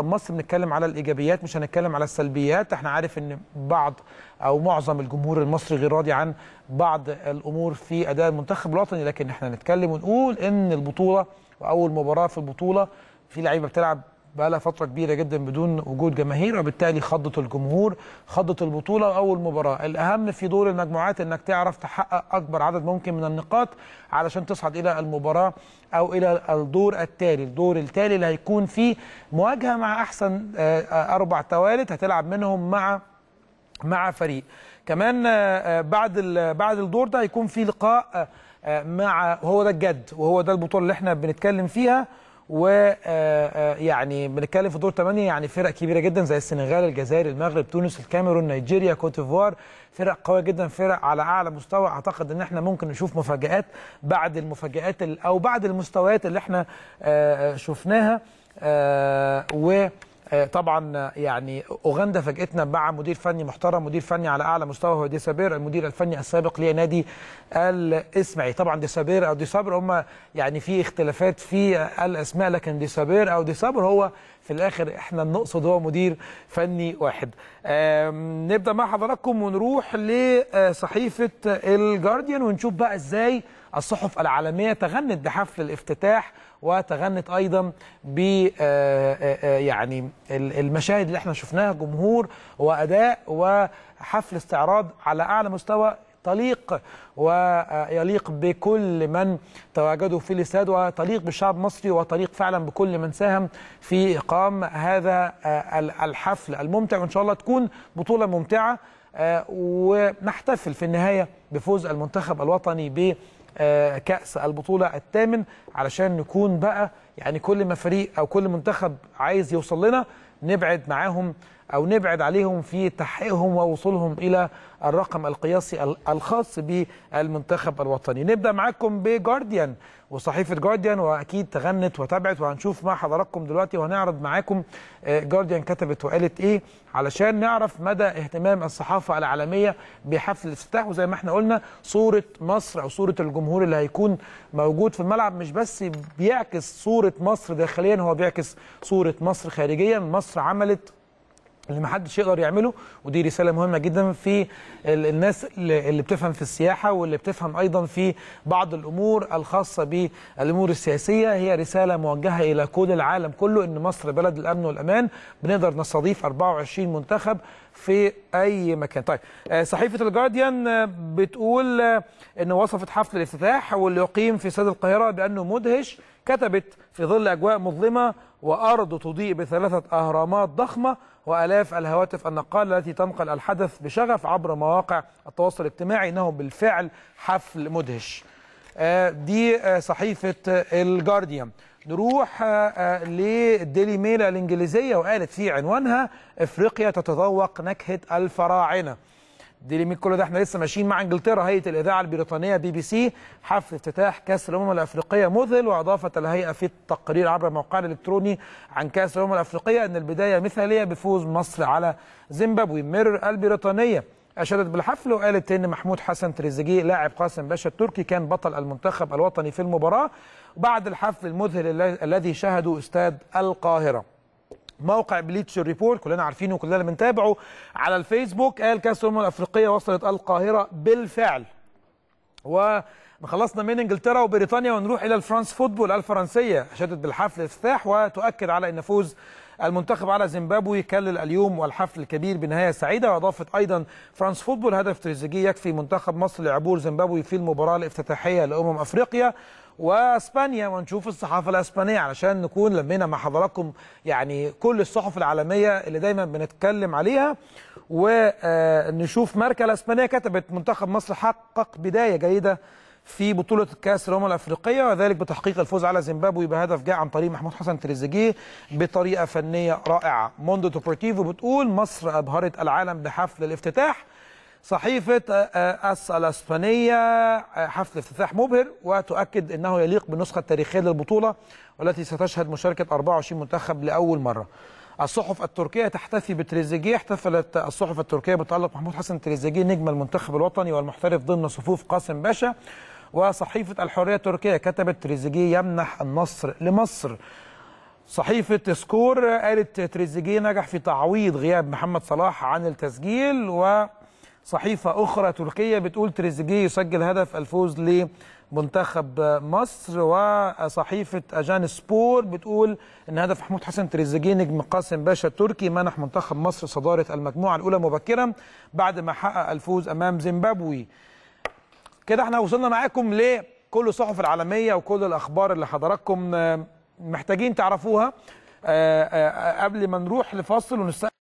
مصر بنتكلم على الايجابيات مش هنتكلم على السلبيات احنا عارف ان بعض او معظم الجمهور المصري غير راضي عن بعض الامور في اداء المنتخب الوطني لكن احنا نتكلم ونقول ان البطوله واول مباراه في البطوله في لعيبه بتلعب بقى لها فتره كبيره جدا بدون وجود جماهير وبالتالي خضت الجمهور خضت البطوله واول مباراه الاهم في دور المجموعات انك تعرف تحقق اكبر عدد ممكن من النقاط علشان تصعد الى المباراه او الى الدور التالي الدور التالي اللي هيكون فيه مواجهه مع احسن آه، اربع توالت هتلعب منهم مع مع فريق كمان آه، آه، بعد بعد الدور ده هيكون في لقاء مع هو ده الجد وهو ده البطوله اللي احنا بنتكلم فيها ويعني آه، آه، بنتكلم في دور ثمانية يعني فرق كبيره جدا زي السنغال الجزائر المغرب تونس الكاميرون نيجيريا كوتيفوار فرق قويه جدا فرق على اعلى مستوى اعتقد ان احنا ممكن نشوف مفاجات بعد المفاجات او بعد المستويات اللي احنا آه، شفناها و آه، طبعا آه، يعني اوغندا فاجئتنا مع مدير فني محترم مدير فني على اعلى مستوى هو ديسابير المدير الفني السابق لنادي الاسماعيلي طبعا ديسابير او ديسابر هم يعني في اختلافات في الاسماء لكن ديسابير او ديسابر هو في الاخر احنا نقصد هو مدير فني واحد نبدا مع حضراتكم ونروح لصحيفه الجارديان ونشوف بقى ازاي الصحف العالميه تغنت بحفل الافتتاح وتغنت ايضا ب آه، آه، آه، يعني المشاهد اللي احنا شفناها جمهور واداء وحفل استعراض على اعلى مستوى تليق ويليق بكل من تواجدوا في الاستاد وتليق بالشعب المصري وتليق فعلا بكل من ساهم في إقام هذا آه، الحفل الممتع وإن شاء الله تكون بطولة ممتعة آه، ونحتفل في النهاية بفوز المنتخب الوطني ب كأس البطولة الثامن علشان نكون بقى يعني كل ما فريق أو كل منتخب عايز يوصل لنا نبعد معاهم أو نبعد عليهم في تحقيقهم ووصولهم إلى الرقم القياسي الخاص بالمنتخب الوطني نبدأ معاكم بجارديان وصحيفة جارديان وأكيد تغنت وتابعت وهنشوف مع حضراتكم دلوقتي وهنعرض معاكم جارديان آه، كتبت وقالت إيه علشان نعرف مدى اهتمام الصحافة العالمية بحفل الافتتاح وزي ما احنا قلنا صورة مصر أو صورة الجمهور اللي هيكون موجود في الملعب مش بس بيعكس صورة مصر داخليا هو بيعكس صورة مصر خارجيا مصر عملت اللي ما حدش يقدر يعمله ودي رساله مهمه جدا في الناس اللي بتفهم في السياحه واللي بتفهم ايضا في بعض الامور الخاصه بالامور السياسيه هي رساله موجهه الى كل العالم كله ان مصر بلد الامن والامان بنقدر نستضيف 24 منتخب في اي مكان طيب آه، صحيفه الجارديان آه، بتقول آه، ان وصفت حفل الافتتاح واللي يقيم في استاد القاهره بانه مدهش كتبت في ظل اجواء مظلمه وارض تضيء بثلاثه اهرامات ضخمه والاف الهواتف النقاله التي تنقل الحدث بشغف عبر مواقع التواصل الاجتماعي انه بالفعل حفل مدهش دي صحيفه الجارديان نروح آه، آه، لديلي ميل الانجليزيه وقالت في عنوانها افريقيا تتذوق نكهه الفراعنه ديلي ميل كل ده احنا لسه ماشيين مع انجلترا هيئه الاذاعه البريطانيه بي بي سي حفل افتتاح كاس الامم الافريقيه مذهل واضافت الهيئه في التقرير عبر موقعها الالكتروني عن كاس الامم الافريقيه ان البدايه مثاليه بفوز مصر على زيمبابوي ميرور البريطانيه أشادت بالحفل وقالت إن محمود حسن تريزيجيه لاعب قاسم باشا التركي كان بطل المنتخب الوطني في المباراة بعد الحفل المذهل الذي شهده استاد القاهرة موقع بليتش ريبورت كلنا عارفينه وكلنا بنتابعه على الفيسبوك قال كأس الأمم الأفريقية وصلت القاهرة بالفعل و خلصنا من انجلترا وبريطانيا ونروح الى الفرانس فوتبول الفرنسيه شهدت بالحفل افتتاح وتؤكد على ان فوز المنتخب على زيمبابوي كلل اليوم والحفل الكبير بنهايه سعيده واضافت ايضا فرانس فوتبول هدف تريزيجيه يكفي منتخب مصر لعبور زيمبابوي في المباراه الافتتاحيه لامم افريقيا واسبانيا ونشوف الصحافه الاسبانيه علشان نكون لمينا مع حضراتكم يعني كل الصحف العالميه اللي دايما بنتكلم عليها ونشوف ماركا الاسبانيه كتبت منتخب مصر حقق بدايه جيده في بطولة كأس الأمم الأفريقية وذلك بتحقيق الفوز على زيمبابوي بهدف جاء عن طريق محمود حسن تريزيجيه بطريقة فنية رائعة موندو توبرتيفو بتقول مصر أبهرت العالم بحفل الافتتاح صحيفة آه، آه، أس الأسبانية آه، حفل افتتاح مبهر وتؤكد أنه يليق بالنسخة التاريخية للبطولة والتي ستشهد مشاركة 24 منتخب لأول مرة الصحف التركية تحتفي بتريزيجيه احتفلت الصحف التركية بتألق محمود حسن تريزيجيه نجم المنتخب الوطني والمحترف ضمن صفوف قاسم باشا وصحيفة الحرية التركية كتبت تريزيجيه يمنح النصر لمصر صحيفة سكور قالت تريزيجيه نجح في تعويض غياب محمد صلاح عن التسجيل وصحيفة أخرى تركية بتقول تريزيجيه يسجل هدف الفوز لمنتخب مصر وصحيفة أجان سبور بتقول إن هدف محمود حسن تريزيجيه نجم قاسم باشا التركي منح منتخب مصر صدارة المجموعة الأولى مبكرا بعد ما حقق الفوز أمام زيمبابوي كده احنا وصلنا معاكم لكل الصحف العالميه وكل الاخبار اللي حضراتكم آه، محتاجين تعرفوها آه، آه، قبل ما نروح لفصل ونستقبل